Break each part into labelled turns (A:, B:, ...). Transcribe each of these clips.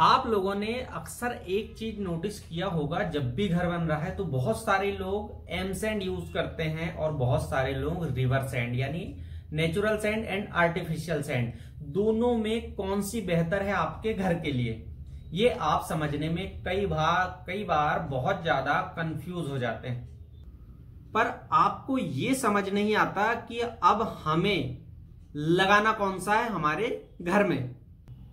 A: आप लोगों ने अक्सर एक चीज नोटिस किया होगा जब भी घर बन रहा है तो बहुत सारे लोग एम सैंड यूज करते हैं और बहुत सारे लोग रिवर सैंड यानी natural sand and artificial sand दोनों में कौन सी बेहतर है आपके घर के लिए ये आप समझने में कई बार कई बार बहुत ज्यादा कंफ्यूज हो जाते हैं पर आपको ये समझ नहीं आता कि अब हमें लगाना कौन सा है हमारे घर में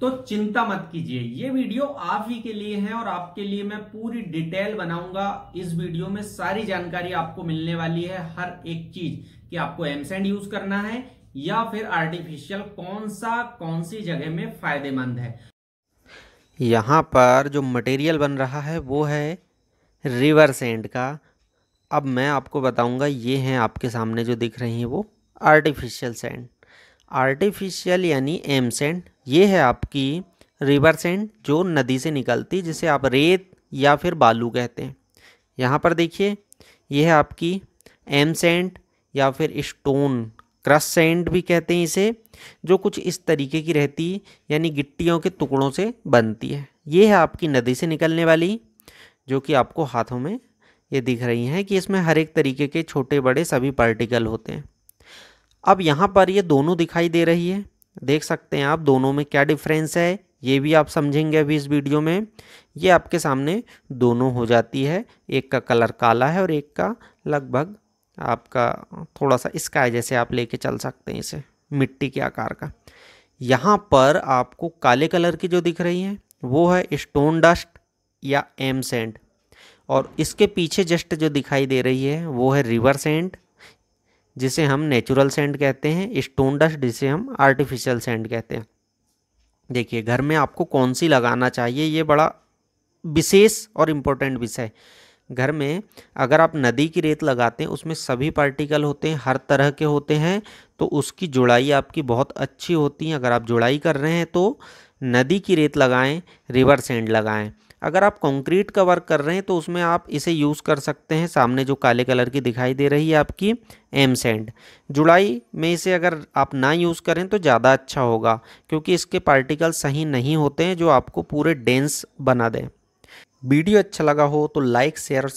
A: तो चिंता मत कीजिए ये वीडियो आप ही के लिए है और आपके लिए मैं पूरी डिटेल बनाऊंगा इस वीडियो में सारी जानकारी आपको मिलने वाली है हर एक चीज कि आपको एमसेंड यूज करना है या फिर आर्टिफिशियल कौन सा कौन सी जगह में फायदेमंद है यहाँ पर जो मटेरियल बन रहा है वो है रिवर सेंड का अब मैं आपको बताऊंगा ये हैं आपके सामने जो दिख रही हैं वो आर्टिफिशियल सेंड आर्टिफिशियल यानी एमसेंट ये है आपकी रिवर सेंट जो नदी से निकलती जिसे आप रेत या फिर बालू कहते हैं यहाँ पर देखिए यह है आपकी एम सेंट या फिर स्टोन क्रस सेंट भी कहते हैं इसे जो कुछ इस तरीके की रहती है यानी गिट्टियों के टुकड़ों से बनती है ये है आपकी नदी से निकलने वाली जो कि आपको हाथों में ये दिख रही हैं कि इसमें हर एक तरीके के छोटे बड़े सभी पार्टिकल होते हैं अब यहाँ पर ये दोनों दिखाई दे रही है देख सकते हैं आप दोनों में क्या डिफरेंस है ये भी आप समझेंगे अभी इस वीडियो में ये आपके सामने दोनों हो जाती है एक का कलर काला है और एक का लगभग आपका थोड़ा सा स्काई जैसे आप लेके चल सकते हैं इसे मिट्टी के आकार का यहाँ पर आपको काले कलर की जो दिख रही है वो है स्टोन डस्ट या एम सेंट और इसके पीछे जस्ट जो दिखाई दे रही है वो है रिवर सेंट जिसे हम नेचुरल सेंड कहते हैं स्टोन डस्ट जिसे हम आर्टिफिशियल सेंड कहते हैं देखिए घर में आपको कौन सी लगाना चाहिए ये बड़ा विशेष और इम्पोर्टेंट विषय घर में अगर आप नदी की रेत लगाते हैं उसमें सभी पार्टिकल होते हैं हर तरह के होते हैं तो उसकी जुड़ाई आपकी बहुत अच्छी होती है अगर आप जुड़ाई कर रहे हैं तो नदी की रेत लगाएं रिवर सेंड लगाएं अगर आप कंक्रीट का वर्क कर रहे हैं तो उसमें आप इसे यूज़ कर सकते हैं सामने जो काले कलर की दिखाई दे रही है आपकी एम सेंड जुड़ाई में इसे अगर आप ना यूज़ करें तो ज़्यादा अच्छा होगा क्योंकि इसके पार्टिकल सही नहीं होते हैं जो आपको पूरे डेंस बना दें वीडियो अच्छा लगा हो तो लाइक शेयर